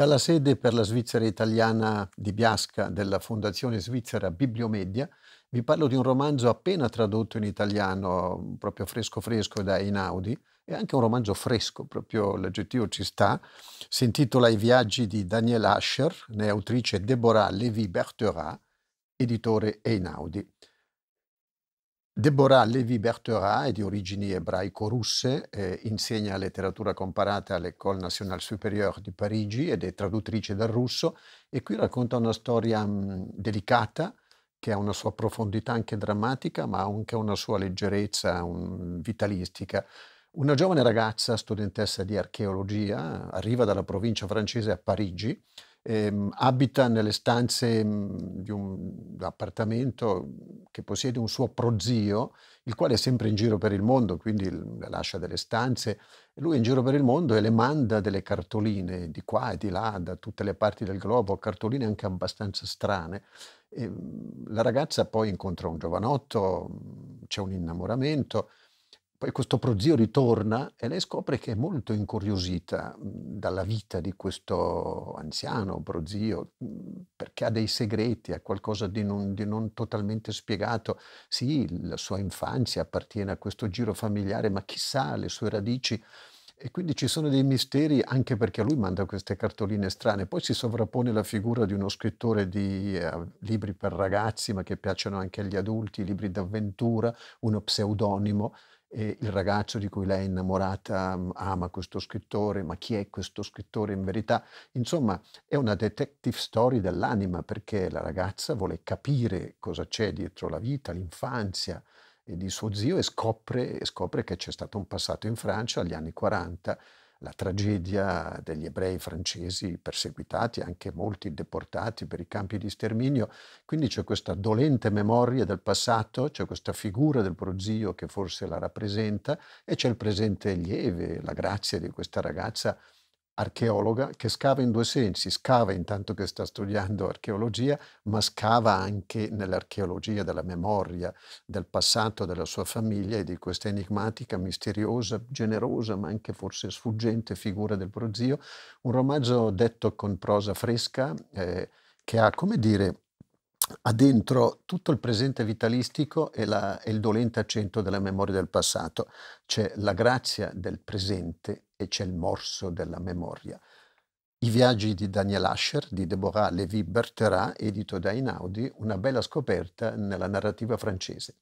Dalla sede per la Svizzera italiana di Biasca della Fondazione Svizzera Bibliomedia vi parlo di un romanzo appena tradotto in italiano, proprio fresco fresco da Einaudi, è anche un romanzo fresco, proprio l'aggettivo ci sta, si intitola I viaggi di Daniel Asher, ne è autrice Deborah Levi Bertherat, editore Einaudi. Deborah Levi-Bertherat è di origini ebraico-russe, eh, insegna letteratura comparata all'École Nationale Supérieure di Parigi ed è traduttrice dal russo e qui racconta una storia mh, mm, delicata che ha una sua profondità anche drammatica ma anche una sua leggerezza un, mm, vitalistica. Una giovane ragazza, studentessa di archeologia, arriva dalla provincia francese a Parigi, ehm, abita nelle stanze mh, mm, di un appartamento che possiede un suo prozio, il quale è sempre in giro per il mondo, quindi lascia delle stanze, lui è in giro per il mondo e le manda delle cartoline di qua e di là, da tutte le parti del globo, cartoline anche abbastanza strane. E mm, la ragazza poi incontra un giovanotto, mm, c'è un innamoramento, poi questo prozio ritorna e lei scopre che è molto incuriosita dalla vita di questo anziano prozio, perché ha dei segreti, ha qualcosa di non, di non totalmente spiegato. Sì, la sua infanzia appartiene a questo giro familiare, ma chissà le sue radici. E quindi ci sono dei misteri anche perché lui manda queste cartoline strane. Poi si sovrappone la figura di uno scrittore di eh, libri per ragazzi, ma che piacciono anche agli adulti, libri d'avventura, uno pseudonimo eh, il ragazzo di cui lei è innamorata mm, ama questo scrittore, ma chi è questo scrittore in verità? Insomma, è una detective story dell'anima perché la ragazza vuole capire cosa c'è dietro la vita, l'infanzia di suo zio e scopre, scopre che c'è stato un passato in Francia agli anni 40 la tragedia degli ebrei francesi perseguitati, anche molti deportati per i campi di sterminio. Quindi c'è questa dolente memoria del passato, c'è questa figura del prozio che forse la rappresenta e c'è il presente lieve, la grazia di questa ragazza archeologa che scava in due sensi, scava intanto che sta studiando archeologia, ma scava anche nell'archeologia della memoria, del passato della sua famiglia e di questa enigmatica, misteriosa, generosa, ma anche forse sfuggente figura del prozio. Un romanzo detto con prosa fresca eh, che ha, come dire, ha dentro tutto il presente vitalistico e, la, e il dolente accento della memoria del passato. C'è la grazia del presente e c'è il morso della memoria. I viaggi di Daniel Asher, di Deborah Lévy Bertherat, edito da Inaudi, una bella scoperta nella narrativa francese.